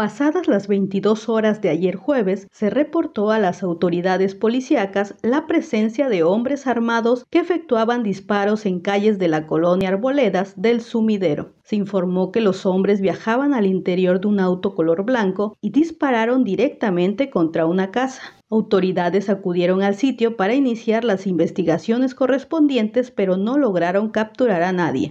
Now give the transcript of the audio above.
Pasadas las 22 horas de ayer jueves, se reportó a las autoridades policíacas la presencia de hombres armados que efectuaban disparos en calles de la colonia Arboledas del Sumidero. Se informó que los hombres viajaban al interior de un auto color blanco y dispararon directamente contra una casa. Autoridades acudieron al sitio para iniciar las investigaciones correspondientes, pero no lograron capturar a nadie.